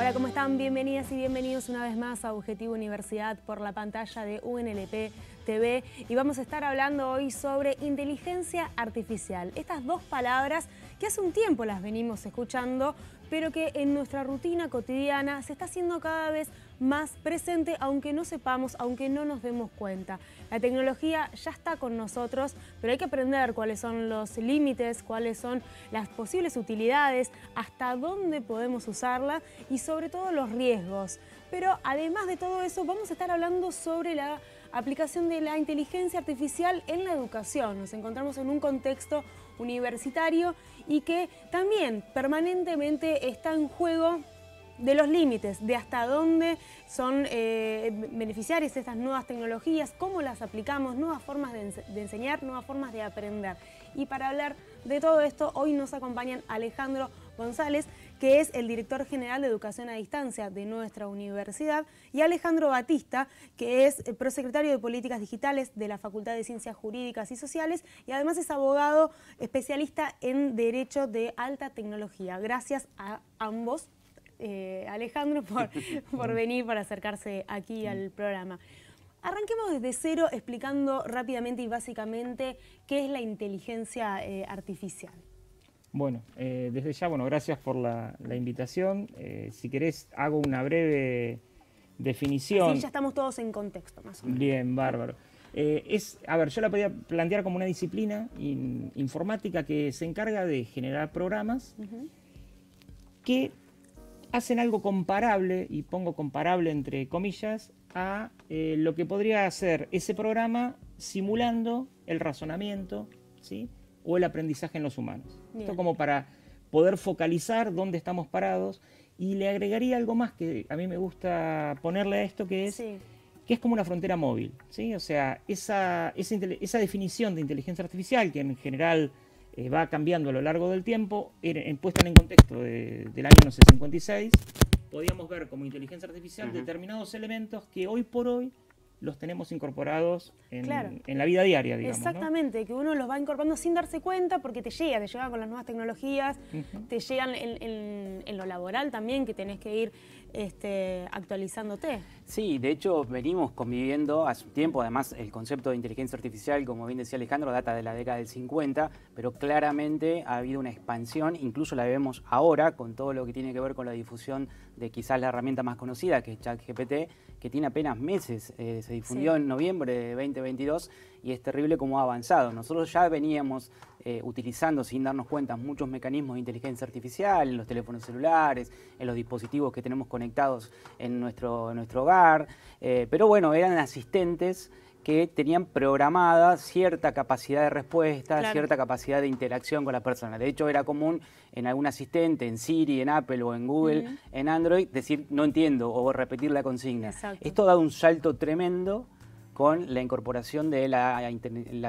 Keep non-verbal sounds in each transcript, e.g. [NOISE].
Hola, ¿cómo están? Bienvenidas y bienvenidos una vez más a Objetivo Universidad por la pantalla de UNLP TV y vamos a estar hablando hoy sobre inteligencia artificial. Estas dos palabras que hace un tiempo las venimos escuchando, pero que en nuestra rutina cotidiana se está haciendo cada vez más más presente, aunque no sepamos, aunque no nos demos cuenta. La tecnología ya está con nosotros, pero hay que aprender cuáles son los límites, cuáles son las posibles utilidades, hasta dónde podemos usarla y sobre todo los riesgos. Pero además de todo eso, vamos a estar hablando sobre la aplicación de la inteligencia artificial en la educación. Nos encontramos en un contexto universitario y que también permanentemente está en juego de los límites, de hasta dónde son eh, beneficiarias estas nuevas tecnologías, cómo las aplicamos, nuevas formas de, enseñar, nuevas formas de aprender. Y para hablar de todo esto, hoy nos acompañan Alejandro González, que es el director general de Educación a Distancia de nuestra universidad, y Alejandro Batista, que es eh, prosecretario de Políticas Digitales de la Facultad de Ciencias Jurídicas y Sociales, y además es abogado especialista en Derecho de Alta Tecnología. Gracias a ambos eh, Alejandro, por, [LAUGHS] por venir, por acercarse aquí al programa. Arranquemos desde cero explicando rápidamente y básicamente qué es la inteligencia eh, artificial. Bueno, eh, desde ya, bueno, gracias por la, invitación. si querés, hago una breve definición. Sí, ya estamos todos en contexto, más o menos. Bien, bárbaro. es, a ver, yo la podía plantear como una disciplina informática que se encarga de generar programas que hacen algo comparable, y pongo comparable entre comillas, a eh, lo que podría hacer ese programa simulando el razonamiento ¿sí? o el aprendizaje en los humanos. Esto como para poder focalizar dónde estamos parados y le agregaría algo más que a mí me gusta ponerle a esto, que es, que es como una frontera móvil. ¿sí? O sea, esa, esa, esa definición de inteligencia artificial que en general eh, va cambiando a lo largo del tiempo, puesta en contexto del año 1956, podíamos ver como inteligencia artificial determinados elementos que hoy por hoy los tenemos incorporados en, la vida diaria, Exactamente, que uno los va incorporando sin darse cuenta porque te llega, te llegan con las nuevas tecnologías, te llegan en, en, lo laboral también, que tenés que ir este, actualizándote. Sí, de hecho venimos conviviendo hace un tiempo, además el concepto de inteligencia artificial, como bien decía Alejandro, data de la década del 50, pero claramente ha habido una expansión, incluso la vemos ahora con todo lo que tiene que ver con la difusión de quizás la herramienta más conocida, que es ChatGPT, que tiene apenas meses, eh, se difundió en noviembre de 2022 y es terrible cómo ha avanzado. Nosotros ya veníamos eh, utilizando sin darnos cuenta muchos mecanismos de inteligencia artificial en los teléfonos celulares, en los dispositivos que tenemos conectados en nuestro, nuestro hogar, eh, pero bueno, eran asistentes que tenían programada cierta capacidad de respuesta, cierta capacidad de interacción con la persona. De hecho, era común en algún asistente, en Siri, en Apple o en Google, en Android, decir no entiendo o repetir la consigna. Esto da un salto tremendo con la incorporación de la,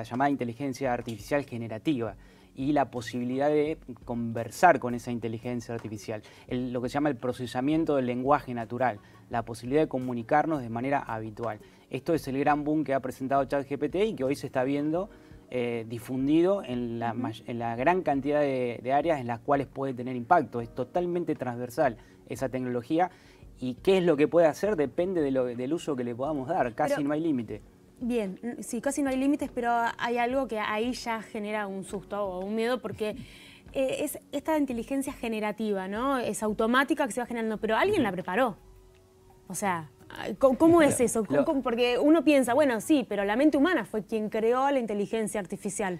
llamada inteligencia artificial generativa y la posibilidad de conversar con esa inteligencia artificial, lo que se llama el procesamiento del lenguaje natural, la posibilidad de comunicarnos de manera habitual. Esto es el gran boom que ha presentado ChatGPT y que hoy se está viendo eh, difundido en la, gran cantidad de áreas en las cuales puede tener impacto. Es totalmente transversal esa tecnología y qué es lo que puede hacer depende del uso que le podamos dar, casi no hay límite. Bien, sí, casi no hay límites, pero hay algo que ahí ya genera un susto o un miedo porque... Eh, es esta inteligencia generativa, ¿no? Es automática que se va generando, pero alguien la preparó. O sea, ¿cómo, es eso? Porque uno piensa, bueno, sí, pero la mente humana fue quien creó la inteligencia artificial.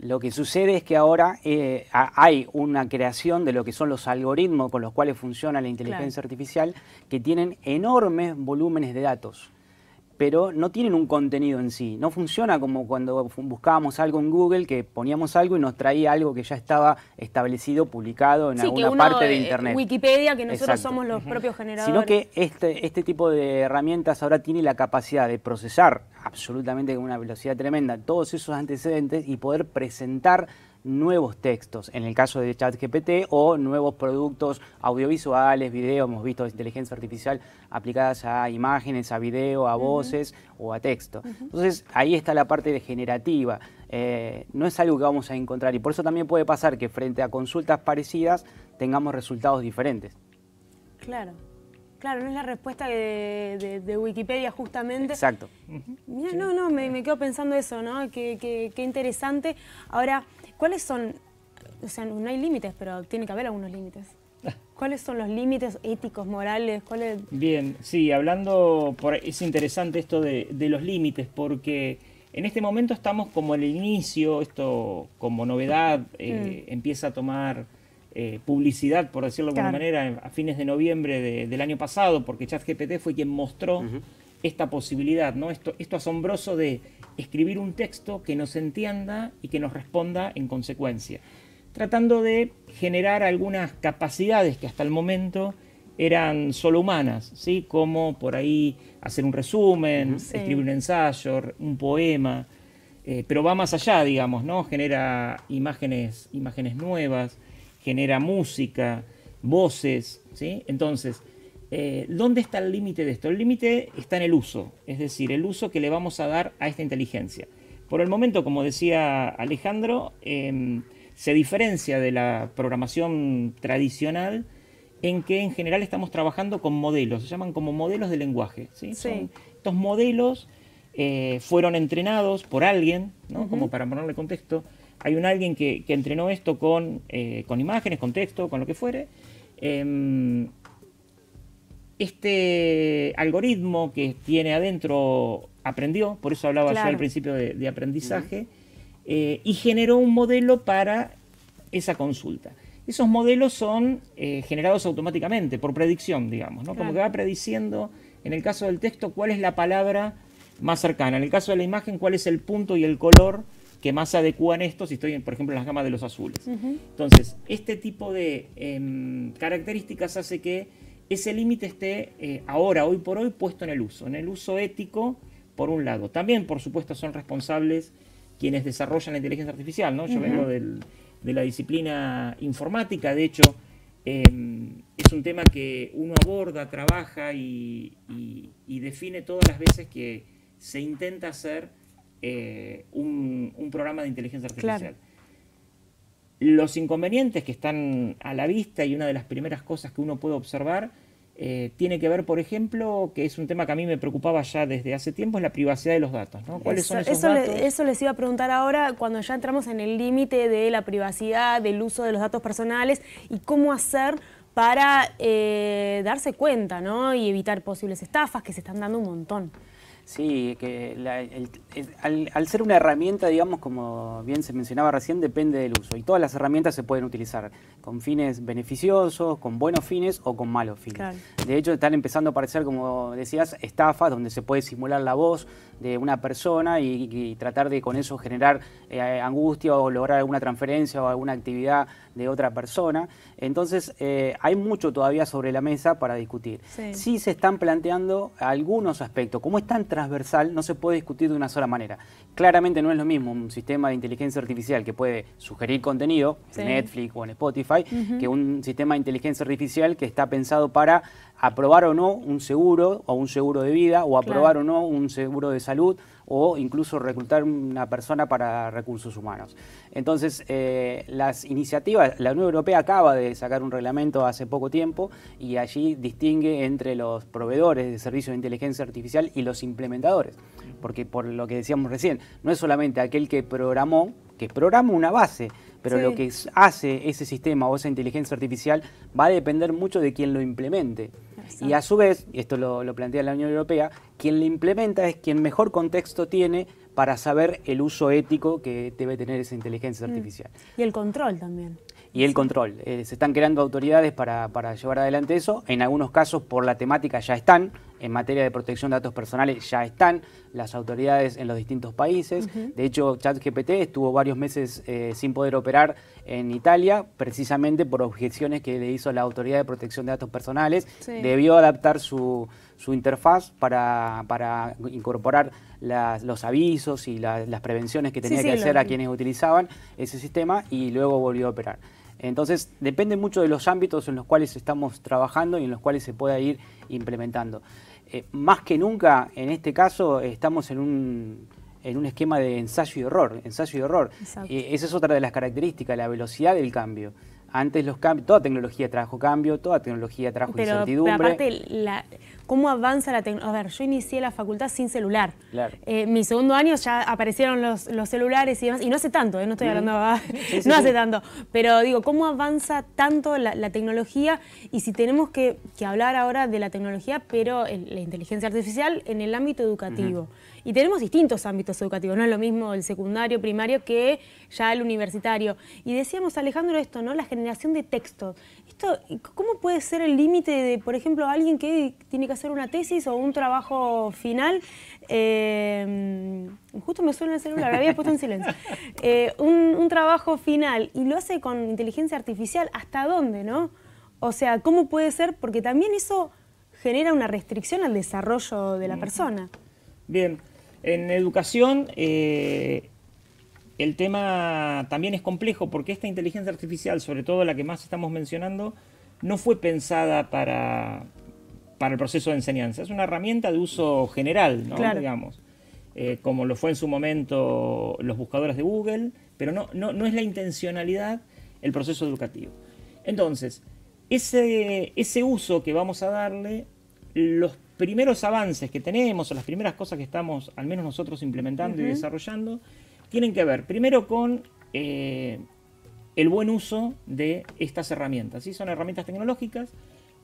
Lo que sucede es que ahora eh, hay una creación de lo que son los algoritmos con los cuales funciona la inteligencia artificial que tienen enormes volúmenes de datos, pero no tienen un contenido en sí. No funciona como cuando buscábamos algo en Google que poníamos algo y nos traía algo que ya estaba establecido, publicado en alguna parte de eh, Internet. Wikipedia, que nosotros somos los propios generadores. Sino que este, este tipo de herramientas ahora tiene la capacidad de procesar absolutamente con una velocidad tremenda todos esos antecedentes y poder presentar nuevos textos, en el caso de ChatGPT, o nuevos productos audiovisuales, videos, hemos visto inteligencia artificial aplicadas a imágenes, a video, a voces o a texto. Entonces, ahí está la parte de generativa. Eh, no es algo que vamos a encontrar y por eso también puede pasar que frente a consultas parecidas tengamos resultados diferentes. Claro. Claro, no es la respuesta de, Wikipedia justamente. Exacto. no, no, me, quedo pensando eso, ¿no? Qué, interesante. Ahora, ¿cuáles son? O sea, no hay límites, pero tiene que haber algunos límites. [LAUGHS] ¿Cuáles son los límites éticos, morales? ¿Cuáles? Bien, sí, hablando, por, es interesante esto de, los límites, porque en este momento estamos como el inicio, esto como novedad eh, mm. empieza a tomar eh, publicidad, por decirlo de alguna manera, a fines de noviembre del año pasado, porque ChatGPT fue quien mostró esta posibilidad, ¿no? Esto, esto asombroso de escribir un texto que nos entienda y que nos responda en consecuencia, tratando de generar algunas capacidades que hasta el momento eran solo humanas, ¿sí? Como por ahí hacer un resumen, escribir un ensayo, un poema, eh, pero va más allá, digamos, ¿no? Genera imágenes, imágenes nuevas, genera música, voces, ¿sí? Entonces, eh, ¿dónde está el límite de esto? El límite está en el uso, es decir, el uso que le vamos a dar a esta inteligencia. Por el momento, como decía Alejandro, em, se diferencia de la programación tradicional en que en general estamos trabajando con modelos, se llaman como modelos de lenguaje. estos modelos eh, fueron entrenados por alguien, ¿no? como para ponerle contexto, hay un alguien que, entrenó esto con, eh, con, imágenes, con texto, con lo que fuere. Em, este algoritmo que tiene adentro aprendió, por eso hablaba yo al principio de, aprendizaje, eh, y generó un modelo para esa consulta. Esos modelos son eh, generados automáticamente, por predicción, digamos, ¿no? Como que va prediciendo, en el caso del texto, cuál es la palabra más cercana, en el caso de la imagen, cuál es el punto y el color que más adecúan esto si estoy, por ejemplo, en las gamas de los azules. Entonces, este tipo de em, características hace que ese límite esté eh, ahora, hoy por hoy, puesto en el uso, en el uso ético, por un lado. También, por supuesto, son responsables quienes desarrollan la inteligencia artificial, ¿no? Yo vengo de la disciplina informática, de hecho, em, es un tema que uno aborda, trabaja y define todas las veces que se intenta hacer eh, un, programa de inteligencia artificial. Los inconvenientes que están a la vista y una de las primeras cosas que uno puede observar eh, tiene que ver, por ejemplo, que es un tema que a mí me preocupaba ya desde hace tiempo, es la privacidad de los datos. ¿Cuáles eso, son eso les iba a preguntar ahora, cuando ya entramos en el límite de la privacidad, del uso de los datos personales y cómo hacer para eh, darse cuenta y evitar posibles estafas que se están dando un montón. Sí, que la, al, ser una herramienta, digamos, como bien se mencionaba recién, depende del uso. Y todas las herramientas se pueden utilizar con fines beneficiosos, con buenos fines o con malos fines. De hecho, están empezando a aparecer, como decías, estafas donde se puede simular la voz de una persona y, tratar de con eso generar eh, angustia o lograr alguna transferencia o alguna actividad de otra persona. Entonces, eh, hay mucho todavía sobre la mesa para discutir. Sí. se están planteando algunos aspectos. Como es tan transversal, no se puede discutir de una sola manera. Claramente no es lo mismo un sistema de inteligencia artificial que puede sugerir contenido en Netflix o en Spotify que un sistema de inteligencia artificial que está pensado para aprobar o no un seguro o un seguro de vida o aprobar o no un seguro de salud o incluso reclutar una persona para recursos humanos. Entonces, eh, las iniciativas, la Unión Europea acaba de sacar un reglamento hace poco tiempo y allí distingue entre los proveedores de servicios de inteligencia artificial y los implementadores, porque por lo que decíamos recién, no es solamente aquel que programó, que programa una base, pero lo que hace ese sistema o esa inteligencia artificial va a depender mucho de quien lo implemente. Y a su vez, y esto lo, plantea la Unión Europea, quien lo implementa es quien mejor contexto tiene para saber el uso ético que debe tener esa inteligencia mm. artificial. Y el control también. Y el control. Eh, se están creando autoridades para, llevar adelante eso. En algunos casos, por la temática, ya están en materia de protección de datos personales ya están las autoridades en los distintos países. De hecho, ChatGPT estuvo varios meses eh, sin poder operar en Italia, precisamente por objeciones que le hizo la Autoridad de Protección de Datos Personales. Debió adaptar su, interfaz para, incorporar los avisos y las prevenciones que tenía que hacer a quienes utilizaban ese sistema y luego volvió a operar. Entonces, depende mucho de los ámbitos en los cuales estamos trabajando y en los cuales se pueda ir implementando. Eh, más que nunca, en este caso, estamos en un, en un esquema de ensayo y error, ensayo y error. Eh, esa es otra de las características, la velocidad del cambio. Antes los cambios, toda tecnología trajo cambio, toda tecnología trajo incertidumbre. Pero aparte, la, cómo avanza la tecnología. A ver, yo inicié la facultad sin celular. Claro. Eh, mi segundo año ya aparecieron los, celulares y demás, y no hace tanto, eh, no estoy hablando, [LAUGHS] no hace tanto, pero digo, cómo avanza tanto la, tecnología y si tenemos que, hablar ahora de la tecnología, pero la inteligencia artificial en el ámbito educativo y tenemos distintos ámbitos educativos, no es lo mismo el secundario, primario que ya el universitario. Y decíamos, Alejandro, esto, ¿no? La generación de texto. Esto, ¿Cómo puede ser el límite de, por ejemplo, alguien que tiene que hacer una tesis o un trabajo final? Eh, justo me suena el celular, había puesto en silencio. Eh, un, un trabajo final y lo hace con inteligencia artificial, ¿hasta dónde, no? O sea, ¿cómo puede ser? Porque también eso genera una restricción al desarrollo de la persona. Bien, en educación, eh, el tema también es complejo porque esta inteligencia artificial, sobre todo la que más estamos mencionando, no fue pensada para, para el proceso de enseñanza. Es una herramienta de uso general, digamos, eh, como lo fue en su momento los buscadores de Google, pero no, no, no es la intencionalidad el proceso educativo. Entonces, ese, ese uso que vamos a darle, los primeros avances que tenemos o las primeras cosas que estamos, al menos nosotros, implementando y desarrollando, tienen que ver primero con eh, el buen uso de estas herramientas. ¿sí? Son herramientas tecnológicas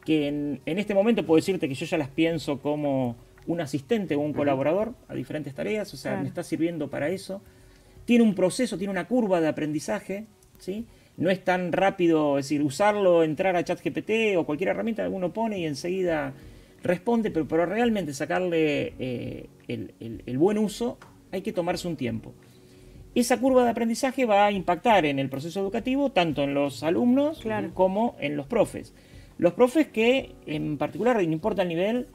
que en, este momento puedo decirte que yo ya las pienso como un asistente o un colaborador a diferentes tareas, o sea, me está sirviendo para eso. Tiene un proceso, tiene una curva de aprendizaje, ¿sí? No es tan rápido, es decir, usarlo, entrar a ChatGPT o cualquier herramienta que uno pone y enseguida responde, pero para realmente sacarle eh, el, el, buen uso hay que tomarse un tiempo. Esa curva de aprendizaje va a impactar en el proceso educativo, tanto en los alumnos como en los profes. Los profes que, en particular, no importa el nivel,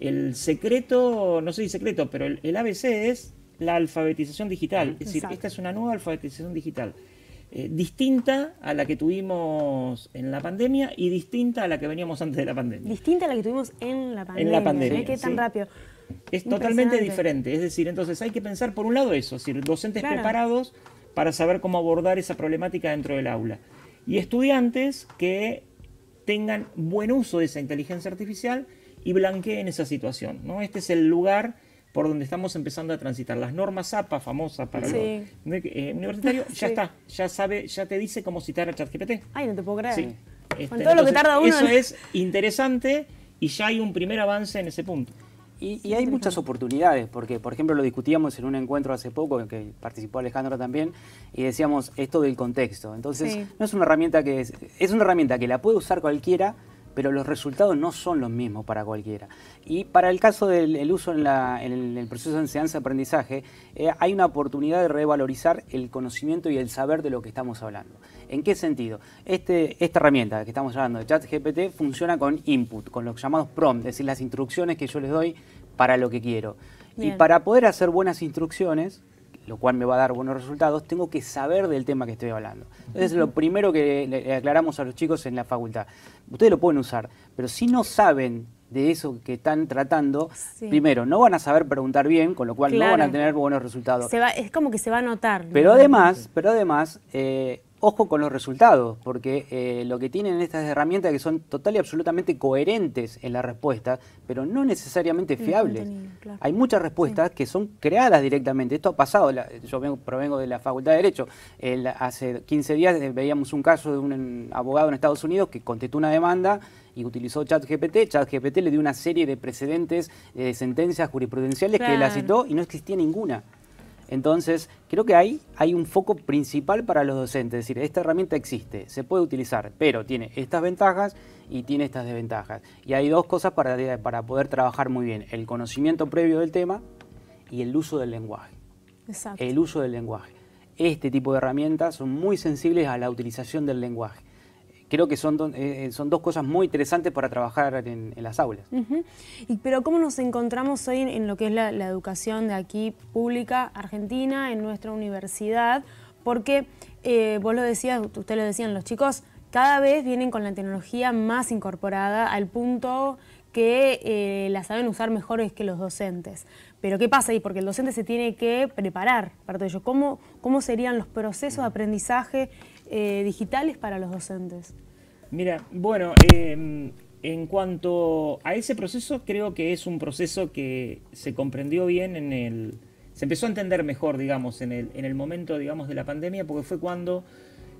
el secreto, no sé si secreto, pero el, ABC es la alfabetización digital. Es decir, esta es una nueva alfabetización digital. Eh, distinta a la que tuvimos en la pandemia y distinta a la que veníamos antes de la pandemia. Distinta a la que tuvimos en la pandemia. En la pandemia. Qué tan rápido. Es totalmente diferente. Es decir, entonces hay que pensar por un lado eso, es decir, docentes preparados para saber cómo abordar esa problemática dentro del aula. Y estudiantes que tengan buen uso de esa inteligencia artificial y blanqueen esa situación. ¿no? Este es el lugar por donde estamos empezando a transitar. Las normas APA, famosas para el eh, universitario, [LAUGHS] ya está, ya sabe, ya te dice cómo citar a ChatGPT. Ay, no te puedo creer. Sí. Este, todo lo que tarda uno. Eso es interesante y ya hay un primer avance en ese punto. Y, hay muchas oportunidades, porque por ejemplo lo discutíamos en un encuentro hace poco, en que participó Alejandra también, y decíamos esto del contexto. Entonces, no es una herramienta que es una herramienta que la puede usar cualquiera, pero los resultados no son los mismos para cualquiera. Y para el caso del uso en, el, proceso de enseñanza-aprendizaje, eh, hay una oportunidad de revalorizar el conocimiento y el saber de lo que estamos hablando. ¿En qué sentido? Este, esta herramienta que estamos hablando de ChatGPT funciona con input, con los llamados prompt, es decir, las instrucciones que yo les doy para lo que quiero. Y para poder hacer buenas instrucciones, lo cual me va a dar buenos resultados, tengo que saber del tema que estoy hablando. Entonces, lo primero que le aclaramos a los chicos en la facultad, ustedes lo pueden usar, pero si no saben de eso que están tratando, primero, no van a saber preguntar bien, con lo cual no van a tener buenos resultados. es como que se va a notar. Pero además, pero además eh, ojo con los resultados, porque eh, lo que tienen estas herramientas que son total y absolutamente coherentes en la respuesta, pero no necesariamente fiables. Hay muchas respuestas que son creadas directamente. Esto ha pasado, yo provengo de la Facultad de Derecho. hace 15 días eh, veíamos un caso de un, abogado en Estados Unidos que contestó una demanda y utilizó ChatGPT. ChatGPT le dio una serie de precedentes, eh, de sentencias jurisprudenciales que la citó y no existía ninguna. Entonces, creo que ahí hay un foco principal para los docentes, es decir, esta herramienta existe, se puede utilizar, pero tiene estas ventajas y tiene estas desventajas. Y hay dos cosas para, para poder trabajar muy bien, el conocimiento previo del tema y el uso del lenguaje. Exacto. El uso del lenguaje. Este tipo de herramientas son muy sensibles a la utilización del lenguaje creo que son, eh, eh, son dos cosas muy interesantes para trabajar en, las aulas. pero ¿cómo nos encontramos hoy en, lo que es la, educación de aquí pública argentina, en nuestra universidad? Porque eh, vos lo decías, ustedes lo decían, los chicos cada vez vienen con la tecnología más incorporada al punto que la saben usar mejor que los docentes. Pero ¿qué pasa ahí? Porque el docente se tiene que preparar para todo ¿Cómo, cómo serían los procesos de aprendizaje eh, digitales para los docentes? Mira, bueno, em, en cuanto a ese proceso, creo que es un proceso que se comprendió bien en el... Se empezó a entender mejor, digamos, en el, en el momento, digamos, de la pandemia, porque fue cuando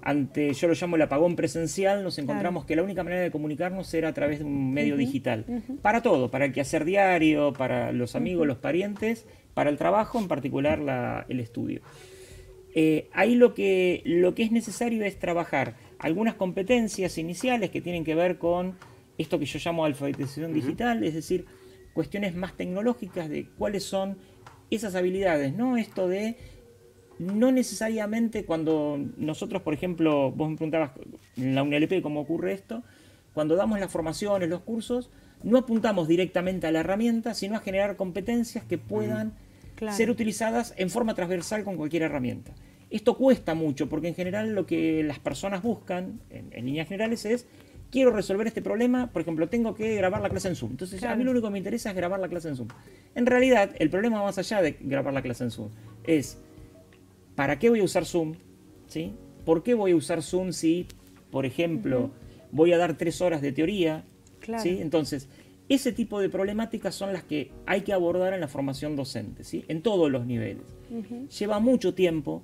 ante, yo lo llamo el apagón presencial, nos encontramos que la única manera de comunicarnos era a través de un medio digital. Para todo, para el quehacer diario, para los amigos, los parientes, para el trabajo, en particular el estudio. Eh, ahí lo que, lo que es necesario es trabajar algunas competencias iniciales que tienen que ver con esto que yo llamo alfabetización digital, es decir, cuestiones más tecnológicas de cuáles son esas habilidades, ¿no? Esto de no necesariamente cuando nosotros, por ejemplo, vos me preguntabas en la UNLP cómo ocurre esto, cuando damos las formaciones, los cursos, no apuntamos directamente a la herramienta, sino a generar competencias que puedan ser utilizadas en forma transversal con cualquier herramienta. Esto cuesta mucho porque en general lo que las personas buscan, en, líneas generales, es quiero resolver este problema, por ejemplo, tengo que grabar la clase en Zoom. Entonces, a mí lo único que me interesa es grabar la clase en Zoom. En realidad, el problema más allá de grabar la clase en Zoom es, ¿para qué voy a usar Zoom? ¿Sí? ¿Por qué voy a usar Zoom si, por ejemplo, voy a dar tres horas de teoría? ¿Sí? Entonces, ese tipo de problemáticas son las que hay que abordar en la formación docente, ¿sí? en todos los niveles. Lleva mucho tiempo.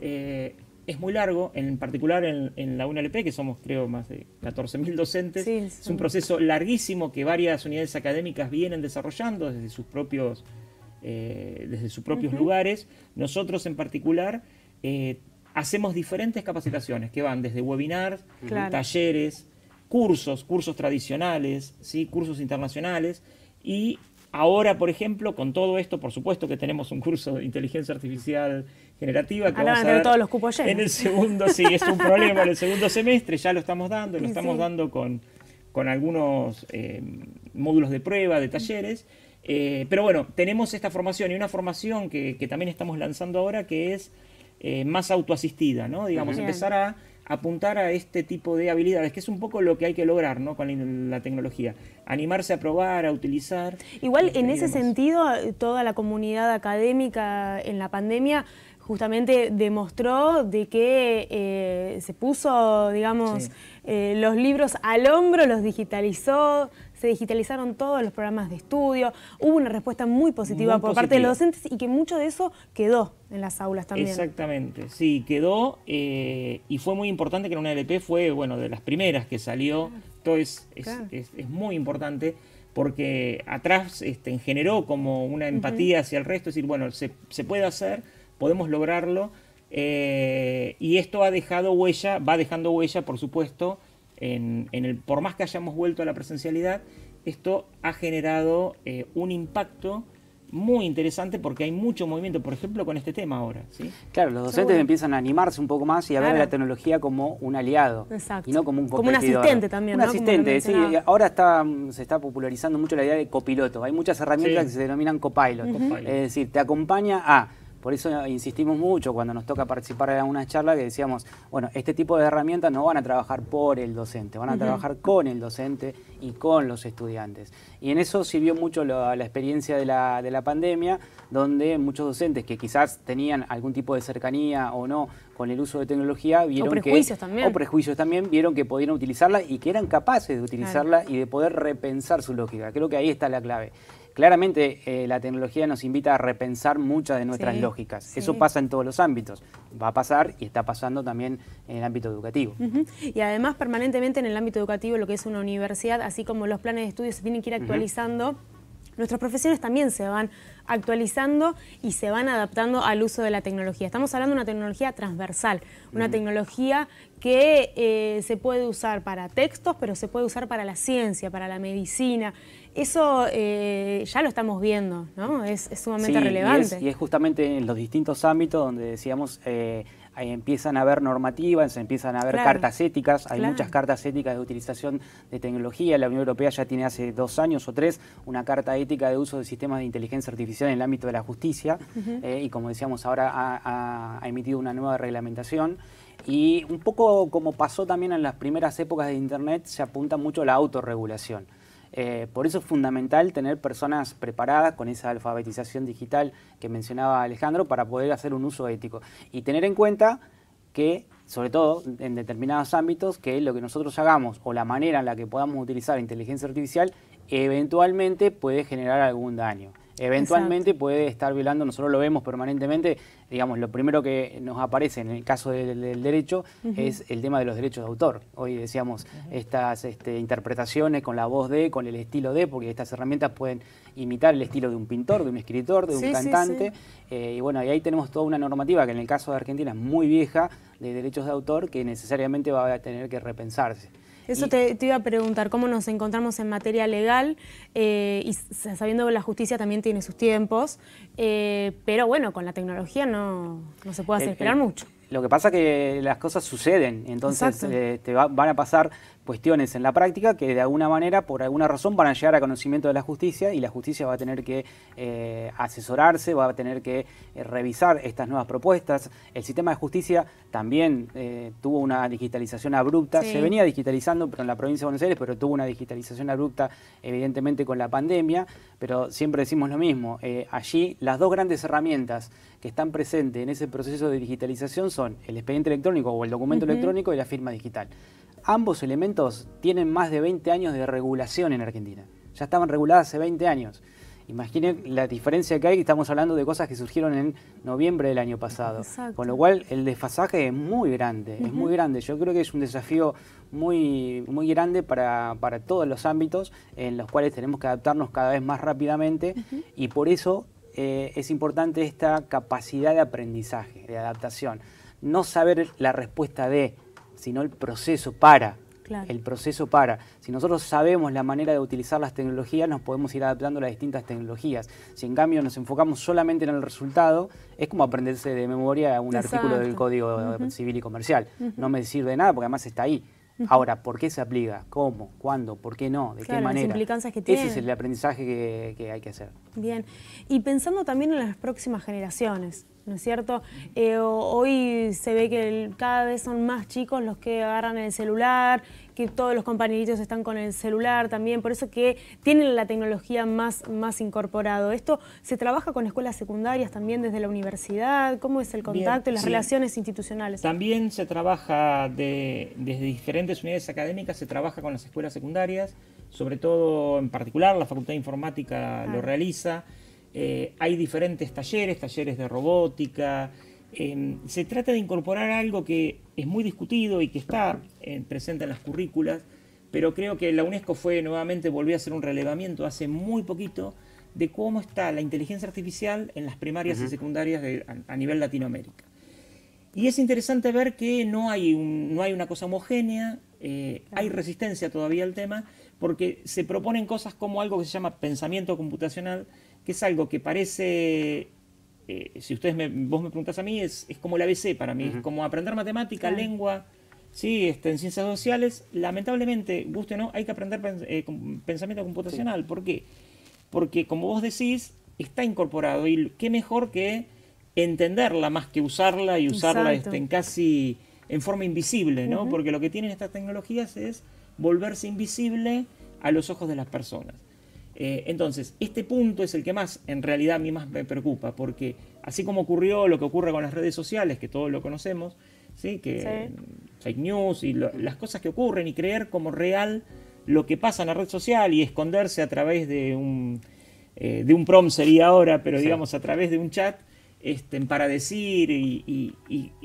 Eh, es muy largo, en particular en, la UNLP, que somos creo más de 14.000 docentes. Es un proceso larguísimo que varias unidades académicas vienen desarrollando desde sus propios, eh, desde sus propios lugares. Nosotros en particular eh, hacemos diferentes capacitaciones que van desde webinars, talleres, cursos, cursos tradicionales, ¿sí? cursos internacionales. Y ahora, por ejemplo, con todo esto, por supuesto que tenemos un curso de inteligencia artificial generativa que vamos a todos los cupos En el segundo, sí, es un problema, en el segundo semestre ya lo estamos dando, lo estamos dando con, con algunos eh, módulos de prueba, de talleres. Eh, pero bueno, tenemos esta formación y una formación que, también estamos lanzando ahora que es eh, más autoasistida, ¿no? Digamos, empezará a apuntar a este tipo de habilidades, que es un poco lo que hay que lograr ¿no? con la tecnología. Animarse a probar, a utilizar. Igual este, en ese sentido, toda la comunidad académica en la pandemia justamente demostró de que eh, se puso, digamos, eh, los libros al hombro, los digitalizó, digitalizaron todos los programas de estudio, hubo una respuesta muy positiva por parte de los docentes y que mucho de eso quedó en las aulas también. Exactamente, sí, quedó eh, y fue muy importante que en una fue, bueno, de las primeras que salió, Esto es, muy importante porque atrás este, generó como una empatía hacia el resto, es decir, bueno, se, puede hacer, podemos lograrlo. Eh, y esto ha dejado huella, va dejando huella, por supuesto, en, el, por más que hayamos vuelto a la presencialidad, esto ha generado eh, un impacto muy interesante porque hay mucho movimiento, por ejemplo, con este tema ahora. ¿sí? Claro, los docentes empiezan a animarse un poco más y a ver la tecnología como un aliado. Y no como un competidor. Como un asistente también. Un asistente, sí. Eh, ahora mm, se está popularizando mucho la idea de copiloto. Hay muchas herramientas que se denominan copilot. Es decir, te acompaña a por eso insistimos mucho cuando nos toca participar en una charla que decíamos, bueno, este tipo de herramientas no van a trabajar por el docente, van a trabajar con el docente y con los estudiantes. Y en eso sirvió mucho la, experiencia de la, pandemia, donde muchos docentes que quizás tenían algún tipo de cercanía o no con el uso de tecnología vieron o prejuicios también. o prejuicios también vieron que podían utilizarla y que eran capaces de utilizarla y de poder repensar su lógica. Creo que ahí está la clave claramente eh, la tecnología nos invita a repensar muchas de nuestras lógicas. Eso pasa en todos los ámbitos. Va a pasar y está pasando también en el ámbito educativo. Y además permanentemente en el ámbito educativo, lo que es una universidad, así como los planes de estudio se tienen que ir actualizando. Nuestras profesiones también se van actualizando y se van adaptando al uso de la tecnología. Estamos hablando de una tecnología transversal, una tecnología que eh, se puede usar para textos, pero se puede usar para la ciencia, para la medicina eso eh, ya lo estamos viendo, ¿no? Es, sumamente relevante. Y es, justamente en los distintos ámbitos donde decíamos, eh, ahí empiezan a haber normativas, empiezan a haber cartas éticas, hay muchas cartas éticas de utilización de tecnología. La Unión Europea ya tiene hace dos años o tres una carta ética de uso de sistemas de inteligencia artificial en el ámbito de la justicia eh, y como decíamos ahora ha, emitido una nueva reglamentación. Y un poco como pasó también en las primeras épocas de Internet, se apunta mucho la autorregulación. Eh, por eso es fundamental tener personas preparadas con esa alfabetización digital que mencionaba Alejandro para poder hacer un uso ético. Y tener en cuenta que, sobre todo en determinados ámbitos, que lo que nosotros hagamos o la manera en la que podamos utilizar inteligencia artificial eventualmente puede generar algún daño eventualmente puede estar violando, nosotros lo vemos permanentemente, digamos, lo primero que nos aparece en el caso del, derecho es el tema de los derechos de autor. Hoy decíamos estas este, interpretaciones con la voz de, con el estilo de, porque estas herramientas pueden imitar el estilo de un pintor, de un escritor, de un cantante. Eh, y bueno, y ahí tenemos toda una normativa que en el caso de Argentina es muy vieja de derechos de autor que necesariamente va a tener que repensarse. Eso te, iba a preguntar, ¿cómo nos encontramos en materia legal? Eh, y sabiendo que la justicia también tiene sus tiempos, eh, pero bueno, con la tecnología no, no se puede hacer esperar mucho. Lo que pasa es que las cosas suceden, entonces eh, te van a pasar cuestiones en la práctica que de alguna manera, por alguna razón, van a llegar a conocimiento de la justicia y la justicia va a tener que eh, asesorarse, va a tener que eh, revisar estas nuevas propuestas. El sistema de justicia también eh, tuvo una digitalización abrupta, se venía digitalizando en la provincia de Buenos Aires, pero tuvo una digitalización abrupta evidentemente con la pandemia, pero siempre decimos lo mismo, allí las dos grandes herramientas que están presentes en ese proceso de digitalización son el expediente electrónico o el documento electrónico y la firma digital ambos elementos tienen más de 20 años de regulación en Argentina. Ya estaban reguladas hace 20 años. Imaginen la diferencia que hay, estamos hablando de cosas que surgieron en noviembre del año pasado. Con lo cual el desfasaje es muy grande, es muy grande. Yo creo que es un desafío muy, muy grande para, todos los ámbitos en los cuales tenemos que adaptarnos cada vez más rápidamente y por eso eh, es importante esta capacidad de aprendizaje, de adaptación. No saber la respuesta de, sino el proceso para. El proceso para. Si nosotros sabemos la manera de utilizar las tecnologías, nos podemos ir adaptando a las distintas tecnologías. Si en cambio nos enfocamos solamente en el resultado, es como aprenderse de memoria un artículo del Código Civil y Comercial. No me sirve de nada porque además está ahí. Ahora, ¿por qué se aplica? ¿Cómo? ¿Cuándo? ¿Por qué no? ¿De qué manera? Ese es el aprendizaje que, hay que hacer. Bien. Y pensando también en las próximas generaciones, ¿no es cierto? Eh, hoy se ve que cada vez son más chicos los que agarran el celular, que todos los compañeritos están con el celular también, por eso que tienen la tecnología más, más incorporado. ¿Esto se trabaja con escuelas secundarias también desde la universidad? ¿Cómo es el contacto y las relaciones institucionales? También se trabaja desde diferentes unidades académicas, se trabaja con las escuelas secundarias, sobre todo en particular la Facultad de Informática lo realiza. Eh, hay diferentes talleres, talleres de robótica. Em, se trata de incorporar algo que es muy discutido y que está eh, presente en las currículas, pero creo que la UNESCO fue nuevamente, volvió a hacer un relevamiento hace muy poquito de cómo está la inteligencia artificial en las primarias y secundarias a, nivel Latinoamérica. Y es interesante ver que no hay, una cosa homogénea, eh, hay resistencia todavía al tema, porque se proponen cosas como algo que se llama pensamiento computacional, que es algo que parece, eh, si ustedes me, vos me preguntás a mí, es, como el ABC para mí, es como aprender matemática, lengua, sí, este, en ciencias sociales, lamentablemente, guste o no, hay que aprender eh, pensamiento computacional. ¿Por qué? Porque como vos decís, está incorporado y qué mejor que entenderla más que usarla y usarla este, en casi en forma invisible, ¿no? Porque lo que tienen estas tecnologías es volverse invisible a los ojos de las personas. Eh, entonces, este punto es el que más, en realidad, a mí más me preocupa, porque así como ocurrió lo que ocurre con las redes sociales, que todos lo conocemos, ¿sí? que fake news y las cosas que ocurren y creer como real lo que pasa en la red social y esconderse a través de un, eh, de un prom sería ahora, pero digamos a través de un chat, este, para decir y,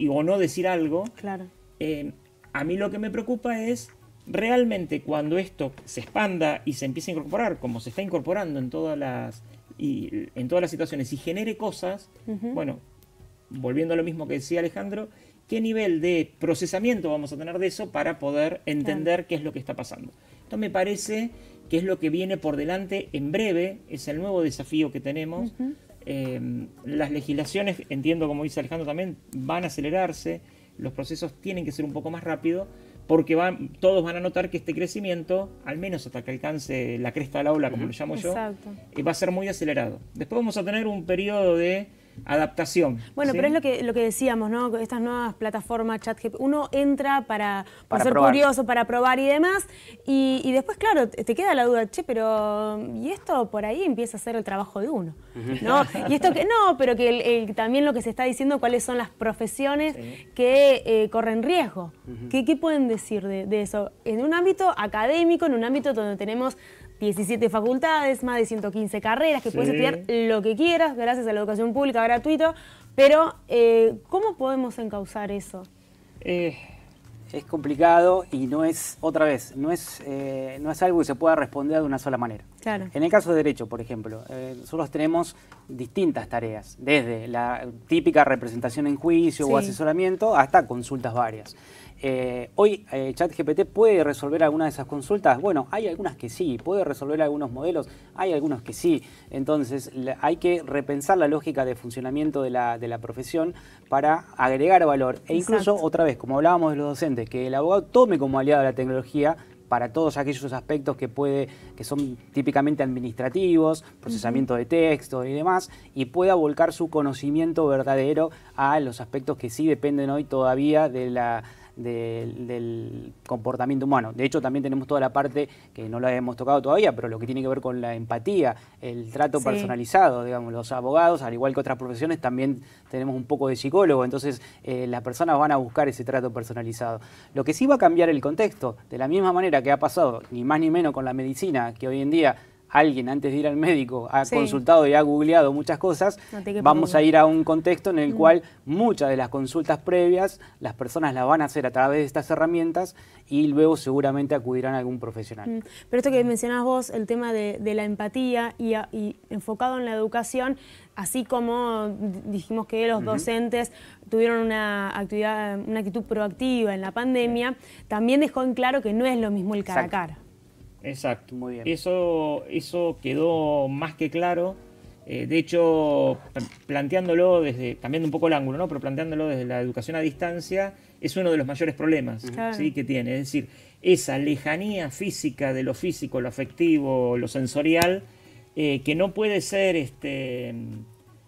o no decir algo. Claro. Eh, a mí lo que me preocupa es realmente cuando esto se expanda y se empiece a incorporar, como se está incorporando en todas las, y, en todas las situaciones, y genere cosas, bueno, volviendo a lo mismo que decía Alejandro, ¿qué nivel de procesamiento vamos a tener de eso para poder entender qué es lo que está pasando? Esto me parece que es lo que viene por delante en breve, es el nuevo desafío que tenemos. Em, las legislaciones, entiendo como dice Alejandro también, van a acelerarse, los procesos tienen que ser un poco más rápidos porque van, todos van a notar que este crecimiento, al menos hasta que alcance la cresta la aula, como lo llamo yo, eh, va a ser muy acelerado. Después vamos a tener un periodo de adaptación. Bueno, pero es lo que, lo que decíamos, ¿no? Estas nuevas plataformas, ChatGPT, uno entra para, ser curioso, para probar y demás, y, después, claro, te queda la duda, che, pero y esto por ahí empieza a ser el trabajo de uno, ¿no? y esto que, no, pero que también lo que se está diciendo, cuáles son las profesiones que eh, corren riesgo. ¿Qué, pueden decir de, de eso? En un ámbito académico, en un ámbito donde tenemos 17 facultades, más de 115 carreras, que puedes estudiar lo que quieras gracias a la educación pública gratuito, pero eh, ¿cómo podemos encauzar eso? Eh. es complicado y no es, otra vez, eh, no es, algo que se pueda responder de una sola manera. En el caso de Derecho, por ejemplo, nosotros tenemos distintas tareas, desde la típica representación en juicio o asesoramiento hasta consultas varias. Eh, hoy eh, ChatGPT puede resolver algunas de esas consultas. Bueno, hay algunas que sí, puede resolver algunos modelos, hay algunos que sí. Entonces hay que repensar la lógica de funcionamiento de la, profesión para agregar valor. E incluso, otra vez, como hablábamos de los docentes, que el abogado tome como aliado la tecnología para todos aquellos aspectos que puede, que son típicamente administrativos, procesamiento de texto y demás, y pueda volcar su conocimiento verdadero a los aspectos que sí dependen hoy todavía de la del comportamiento humano. De hecho, también tenemos toda la parte que no la hemos tocado todavía, pero lo que tiene que ver con la empatía, el trato personalizado, digamos, los abogados, al igual que otras profesiones, también tenemos un poco de psicólogo, entonces eh, las personas van a buscar ese trato personalizado. Lo que sí va a cambiar el contexto, de la misma manera que ha pasado, ni más ni menos con la medicina, que hoy en día alguien antes de ir al médico ha consultado y ha googleado muchas cosas, vamos a ir a un contexto en el mm. cual muchas de las consultas previas las personas las van a hacer a través de estas herramientas y luego seguramente acudirán a algún profesional. Mm. Pero esto que mencionás vos, el tema de, la empatía y, enfocado en la educación, así como dijimos que los docentes tuvieron una actividad, una actitud proactiva en la pandemia, también dejó en claro que no es lo mismo el cara a cara. Exacto. Muy Eso, eso quedó más que claro. Eh, de hecho, planteándolo desde, cambiando un poco el ángulo, ¿no? Pero planteándolo desde la educación a distancia, es uno de los mayores problemas que tiene. Es decir, esa lejanía física de lo físico, lo afectivo, lo sensorial, eh, que no puede ser este,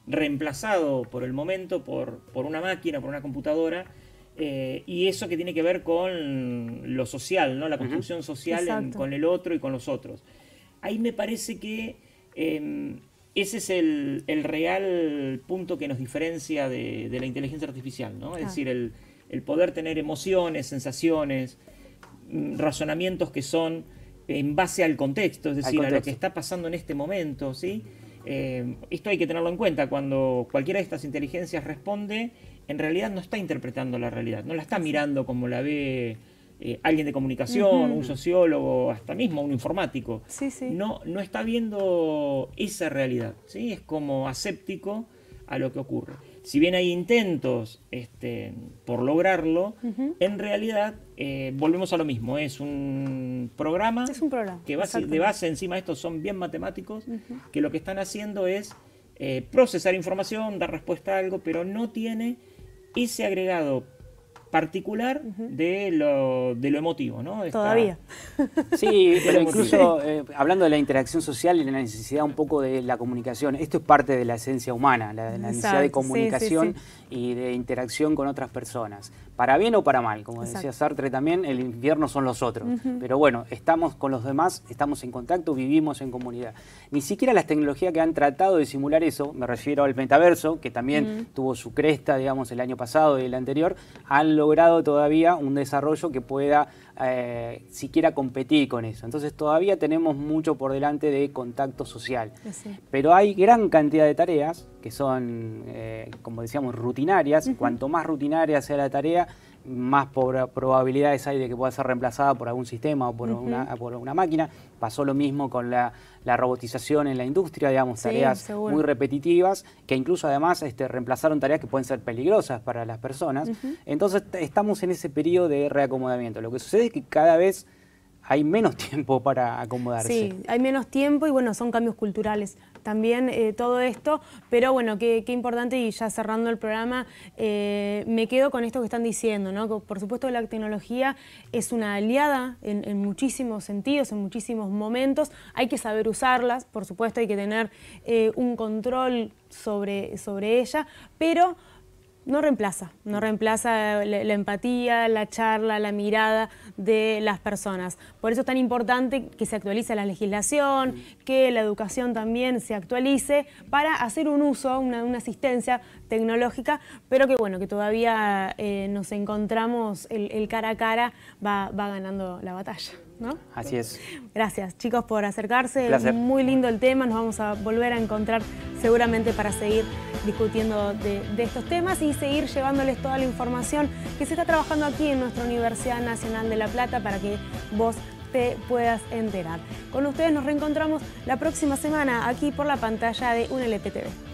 reemplazado por el momento por, por una máquina, por una computadora, eh, y eso que tiene que ver con lo social, La construcción social con el otro y con los otros. Ahí me parece que em, ese es el, real punto que nos diferencia de, la inteligencia artificial, ¿no? Es decir, el, poder tener emociones, sensaciones, mm, razonamientos que son en base al contexto, es decir, a lo que está pasando en este momento, ¿sí? Eh, esto hay que tenerlo en cuenta cuando cualquiera de estas inteligencias responde en realidad no está interpretando la realidad, no la está mirando como la ve eh, alguien de comunicación, un sociólogo, hasta mismo un informático. No, no está viendo esa realidad, ¿sí? es como aséptico a lo que ocurre. Si bien hay intentos este, por lograrlo, en realidad eh, volvemos a lo mismo. Es un programa, que de base encima de estos son bien matemáticos, que lo que están haciendo es eh, procesar información, dar respuesta a algo, pero no tiene ese agregado particular de, lo, emotivo, ¿no? Todavía. Sí, [LAUGHS] pero incluso eh, hablando de la interacción social y la necesidad un poco de la comunicación, esto es parte de la esencia humana, la, necesidad de comunicación y de interacción con otras personas para bien o para mal, como decía Sartre también, el invierno son los otros. Pero bueno, estamos con los demás, estamos en contacto, vivimos en comunidad. Ni siquiera las tecnologías que han tratado de simular eso, me refiero al metaverso, que también tuvo su cresta, digamos, el año pasado y el anterior, han logrado todavía un desarrollo que pueda eh, siquiera competir con eso. Entonces todavía tenemos mucho por delante de contacto social. Pero hay gran cantidad de tareas que son, eh, como decíamos, rutinarias. Cuanto más rutinaria sea la tarea, más probabilidades hay de que pueda ser reemplazada por algún sistema o por, una, máquina. Pasó lo mismo con la, robotización en la industria, digamos, tareas muy repetitivas, que incluso además este, reemplazaron tareas que pueden ser peligrosas para las personas. Entonces estamos en ese periodo de reacomodamiento. Lo que sucede es que cada vez hay menos [LAUGHS] tiempo para acomodarse. Sí, hay menos tiempo y bueno, son cambios culturales también eh, todo esto, pero bueno, qué, importante y ya cerrando el programa, eh, me quedo con esto que están diciendo, ¿no? por supuesto la tecnología es una aliada en, muchísimos sentidos, en muchísimos momentos, hay que saber usarlas, por supuesto hay que tener eh, un control sobre, sobre ella, pero no reemplaza, no mm. reemplaza eh, la, empatía, la charla, la mirada de las personas. Por eso es tan importante que se actualice la legislación, mm. que la educación también se actualice para hacer un uso, una, asistencia tecnológica, pero que bueno, que todavía eh, nos encontramos, el, cara a cara va, ganando la batalla. ¿No? Así es. Gracias, chicos, por acercarse. es Muy lindo el tema. Nos vamos a volver a encontrar seguramente para seguir discutiendo de, estos temas y seguir llevándoles toda la información que se está trabajando aquí en nuestra Universidad Nacional de La Plata para que vos te puedas enterar. Con ustedes nos reencontramos la próxima semana aquí por la pantalla de UNLPTV.